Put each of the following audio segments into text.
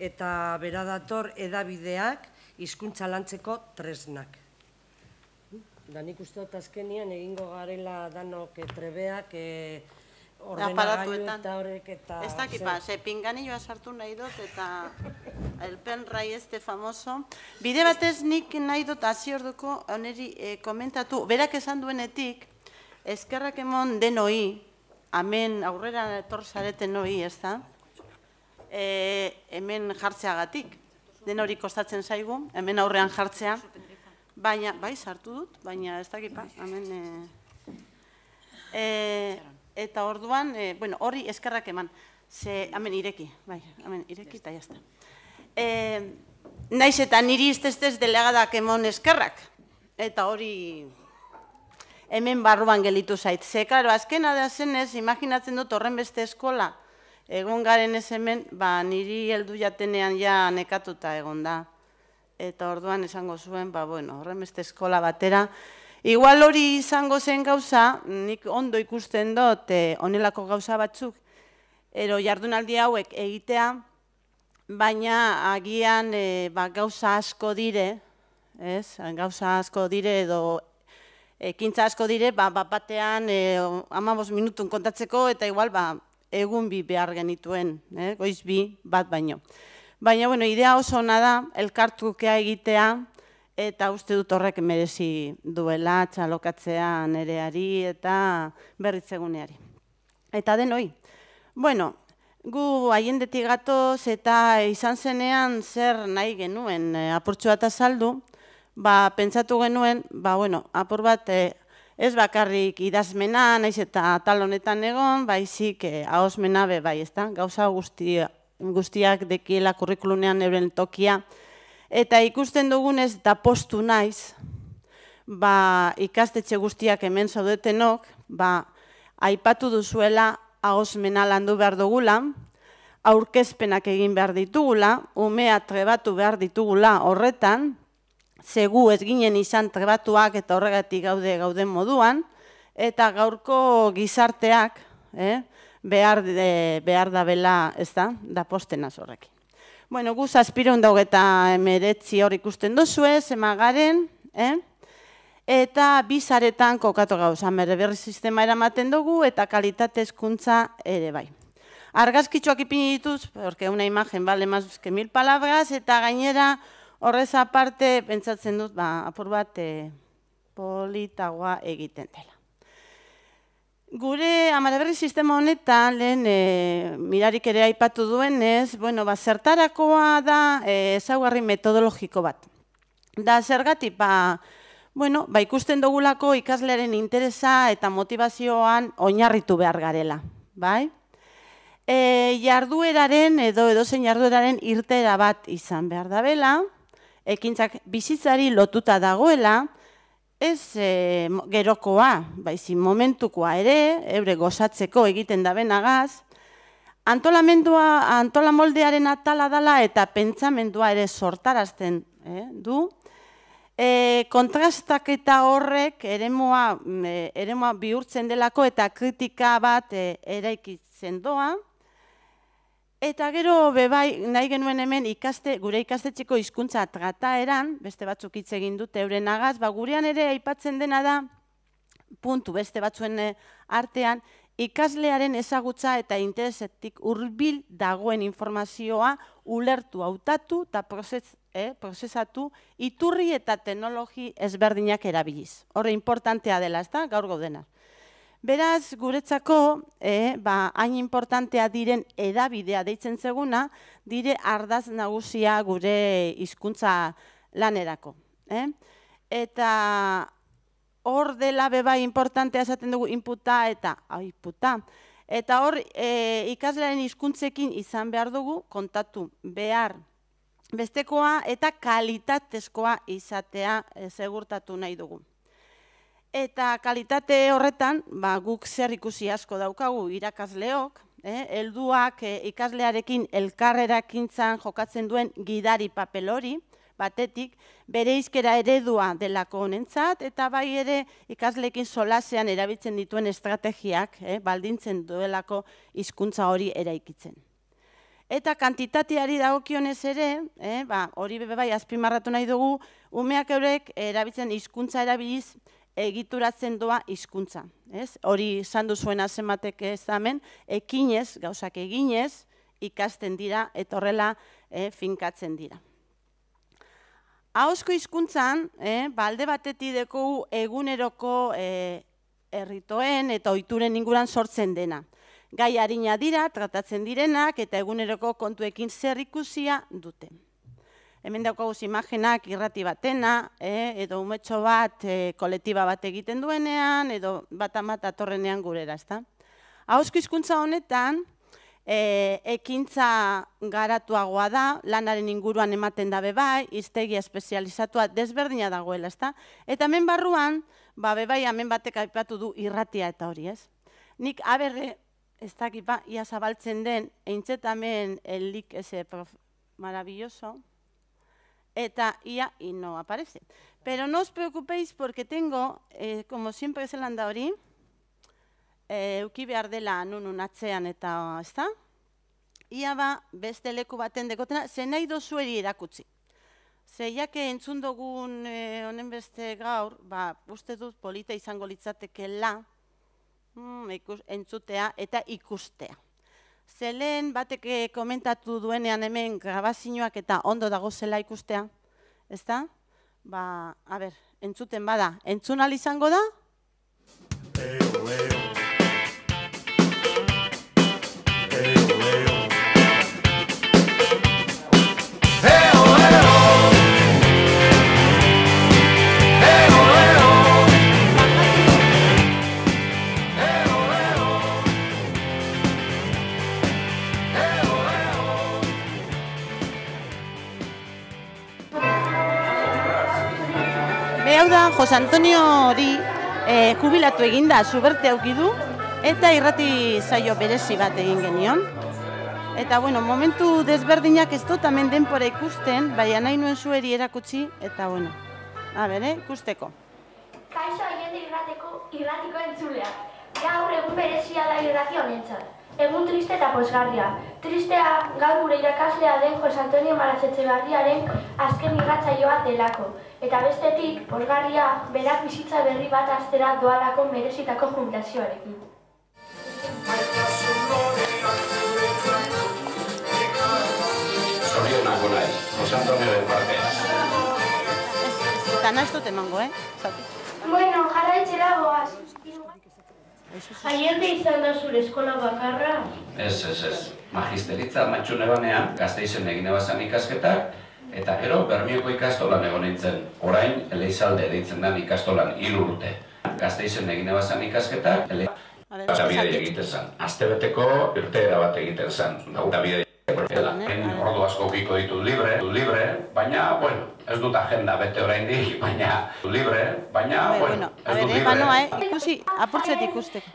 eta beradator edabideak hizkuntza lantzeko tresnak. Da nik uste dut azkenian egingo garela danok eh, trebeak e, ordenagailu eta horrek eta... Ez dakipa, ba, ze, sartu nahi dut eta el pen rai este famoso. Bide batez nik nahi dut hasi orduko oneri eh, komentatu, berak esan duenetik, eskerrak emon denoi, amen aurrera etorzareten noi, ez da? e, hemen jartzeagatik. Den hori kostatzen zaigu, hemen aurrean jartzea. Baina, bai, sartu dut, baina ez dakit, ba, hemen... E, e, eta orduan, e, bueno, hori eskerrak eman. Ze, hemen ireki, bai, hemen ireki eta jazta. E, naiz eta niri iztestez delegadak emon eskerrak. Eta hori hemen barruan gelitu zait. Ze, azkena da zenez, imaginatzen dut horren beste eskola, egon garen ez hemen, ba, niri heldu jatenean ja nekatuta egon da. Eta orduan esango zuen, ba, bueno, horrem ez eskola batera. Igual hori izango zen gauza, nik ondo ikusten dut eh, onelako gauza batzuk, ero jardunaldi hauek egitea, baina agian eh, ba, gauza asko dire, ez? gauza asko dire edo ekintza asko dire, ba, bat batean eh, amabos minutun kontatzeko eta igual ba, egun bi behar genituen, eh? goiz bi bat baino. Baina, bueno, idea oso ona da, elkartukea egitea, eta uste dut horrek merezi duela, txalokatzea nereari eta berritzeguneari. Eta den denoi, bueno, gu haiendetik gatoz eta izan zenean zer nahi genuen eh, apurtxua eta saldu, ba, pentsatu genuen, ba, bueno, apur bat eh, Ez bakarrik idazmena, naiz eta tal honetan egon, baizik eh, ahosmena be bai, ezta? Gauza guztiak dekiela kurrikulunean euren tokia eta ikusten dugunez da postu naiz. Ba, ikastetxe guztiak hemen zaudetenok, ba aipatu duzuela ahosmena landu behar dugula, aurkezpenak egin behar ditugula, umea trebatu behar ditugula horretan, zegu ez ginen izan trebatuak eta horregatik gaude gauden moduan, eta gaurko gizarteak eh, behar, behar da bela, ez da, da posten Bueno, guz aspiron daugeta emeretzi hor ikusten duzu ez, emagaren, eh? eta bizaretan kokatu gauza, berri sistema eramaten dugu, eta kalitate eskuntza ere bai. Argazkitzuak ipin dituz, porque una imagen bale mazuzke mil palabras, eta gainera, Horrez aparte, pentsatzen dut, ba, apur bat eh, politagoa egiten dela. Gure amaraberri sistema honetan, lehen eh, mirarik ere aipatu duenez, bueno, ba, zertarakoa da e, ezaugarri metodologiko bat. Da zergatik, ba, bueno, ba, ikusten dugulako ikaslearen interesa eta motivazioan oinarritu behar garela. Bai? E, jardueraren edo edozein jardueraren irtera bat izan behar da bela, ekintzak bizitzari lotuta dagoela, ez eh, gerokoa, baizin momentukoa ere, ebre gozatzeko egiten dabenagaz, antolamendua, antolamoldearen atala dala eta pentsamendua ere sortarazten eh, du, e, eh, kontrastak eta horrek eremoa, mm, e, bihurtzen delako eta kritika bat e, eraikitzen doa, Eta gero bebai nahi genuen hemen ikaste gure ikastetxeko hizkuntza trataeran, beste batzuk hitz egin dute euren agaz, ba gurean ere aipatzen dena da puntu beste batzuen eh, artean ikaslearen ezagutza eta interesetik hurbil dagoen informazioa ulertu hautatu eta prozes, eh, prozesatu iturri eta teknologi ezberdinak erabiliz. Horre importantea dela, ezta? Gaur dena. Beraz, guretzako, eh, ba, hain importantea diren edabidea deitzen zeguna, dire ardaz nagusia gure hizkuntza lanerako. Eh? Eta hor dela beba importantea esaten dugu inputa eta aiputa. Eta hor e, ikaslearen hizkuntzekin izan behar dugu kontatu behar bestekoa eta kalitatezkoa izatea e, segurtatu nahi dugu. Eta kalitate horretan, ba, guk zer ikusi asko daukagu irakasleok, eh, elduak eh, ikaslearekin elkarrerakintzan jokatzen duen gidari papel hori, batetik bere izkera eredua delako honentzat, eta bai ere ikasleekin solasean erabiltzen dituen estrategiak, eh, baldintzen duelako hizkuntza hori eraikitzen. Eta kantitateari dagokionez ere, eh, ba, hori bebe bai azpimarratu nahi dugu, umeak eurek erabiltzen hizkuntza erabiliz egituratzen doa hizkuntza, ez? Hori izan du zuen hasematek ez da hemen, ekinez, gauzak eginez ikasten dira eta horrela e, finkatzen dira. Ahozko hizkuntzan, e, eh, balde ba, bateti deko eguneroko e, eh, erritoen eta ohituren inguran sortzen dena. Gai arina dira, tratatzen direnak eta eguneroko kontuekin zer ikusia duten hemen daukaguz imagenak irrati batena, eh, edo umetxo bat eh, koletiba bat egiten duenean, edo bat amat atorrenean gurera, ezta? Hauzko hizkuntza honetan, eh, ekintza garatuagoa da, lanaren inguruan ematen dabe bai, iztegia espezializatua desberdina dagoela, ezta? Eta hemen barruan, ba, bebai hemen batek aipatu du irratia eta hori, ez? Nik aberre, ez dakipa, ba, ia zabaltzen den, eintzetamen elik ese maravilloso, eta ia ino aparece. Pero no os preocupéis porque tengo, eh, como siempre es el andaori, eh, uki behar dela nunu atzean eta esta, ia ba, beste leku baten dekotena, ze nahi irakutzi. Ze jake entzun dugun eh, beste gaur, ba, uste dut polita izango litzateke la, mm, entzutea eta ikustea. Zelen batek eh, komentatu duenean hemen grabazioak eta ondo dago zela ikustea, ezta? Ba, a ber, entzuten bada, entzun izango da. Jose Antonio hori e, eh, kubilatu eginda, zuberte auki du, eta irrati zaio berezi bat egin genion. Eta, bueno, momentu desberdinak ez dut, hemen denpora ikusten, baina nahi nuen zueri erakutsi, eta, bueno, a bere, eh, ikusteko. Kaixo aiende irrateko, irratiko entzulea. Gaur egun berezia da irrati Egun triste eta posgarria. Tristea gaur gure irakaslea den Jos Antonio Maratzetxe Barriaren azken irratzaioa delako. Eta bestetik, posgarria, berak bizitza berri bat aztera doalako merezitako jubilazioarekin. Zorionak gona ez, parte. Eta eh? Bueno, jarra goaz. Aiente izan da zure eskola bakarra? Ez, ez, ez. Magisteritza matxune banean, gazteizen egine bazan ikasketak, Eta gero, Bermioko ikastolan egon nintzen, orain, eleizalde deitzen den ikastolan hil urte. Gazte izen egin ebazan ikasketa, eleizalde bide egiten zen. Azte beteko, irte erabate egiten zen. Eta bide egiten zen. ordu asko giko ditu libre, libre, baina, bueno, ez dut agenda bete orain di, baina, libre, baina, bueno, ez dut libre. Eh, ikusi, bueno, ez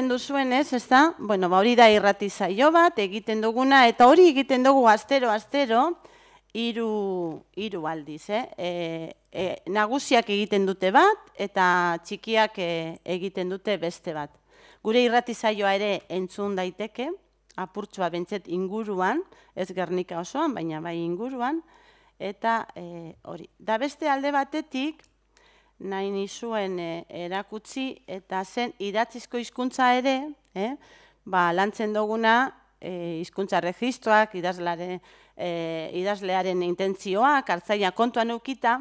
ikusten duzuen ez, ez da, bueno, ba, hori da irrati zaio bat, egiten duguna, eta hori egiten dugu astero, astero, iru, iru aldiz, eh? E, e, nagusiak egiten dute bat, eta txikiak e, egiten dute beste bat. Gure irrati zaioa ere entzun daiteke, apurtsua bentset inguruan, ez gernika osoan, baina bai inguruan, eta e, hori, da beste alde batetik, nahi nizuen eh, erakutsi, eta zen idatzizko hizkuntza ere, eh, ba, lantzen duguna izkuntza eh, hizkuntza registroak, idazlearen intentzioak, hartzaia kontuan ukita,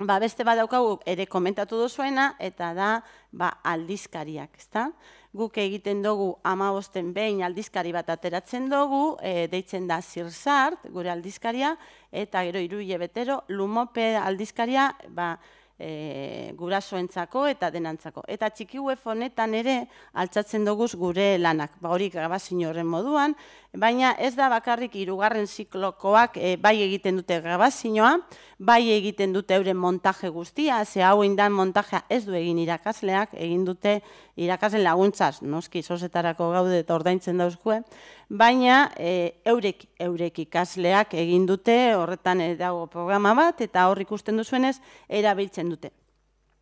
ba, beste bat ere komentatu duzuena, eta da ba, aldizkariak, ezta? Guk egiten dugu amabosten behin aldizkari bat ateratzen dugu, deitzen da zirzart, gure aldizkaria, eta gero iruile betero, lumope aldizkaria, ba, e, gurasoentzako eta denantzako. Eta txiki honetan ere altzatzen dugu gure lanak. Ba, hori grabazio horren moduan, baina ez da bakarrik hirugarren ziklokoak eh, bai egiten dute grabazioa, bai egiten dute euren montaje guztia, ze hau indan montajea ez du egin irakasleak, egin dute irakasen laguntzaz, noski sozetarako gaude eta ordaintzen dauzkue, baina e, eurek, eurek ikasleak egin dute, horretan eh, dago programa bat, eta hor ikusten duzuenez, erabiltzen dute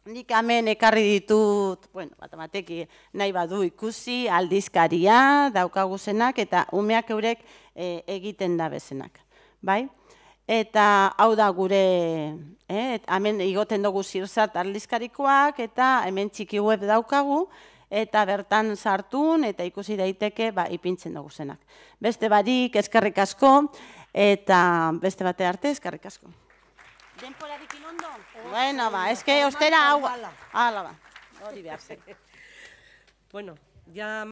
nik hemen ekarri ditut, bueno, bat nahi badu ikusi, aldizkaria, daukagu eta umeak eurek eh, egiten da bezenak. Bai? Eta hau da gure, eh, hemen igoten dugu zirzat aldizkarikoak, eta hemen txiki web daukagu, eta bertan sartun, eta ikusi daiteke, ba, ipintzen dugu zenak. Beste barik, eskarrik asko, eta beste bate arte, eskarrik asko. Ven por la Quilondo? Bueno, oh, va, es que era agua. Álava. va. No, bueno, ya...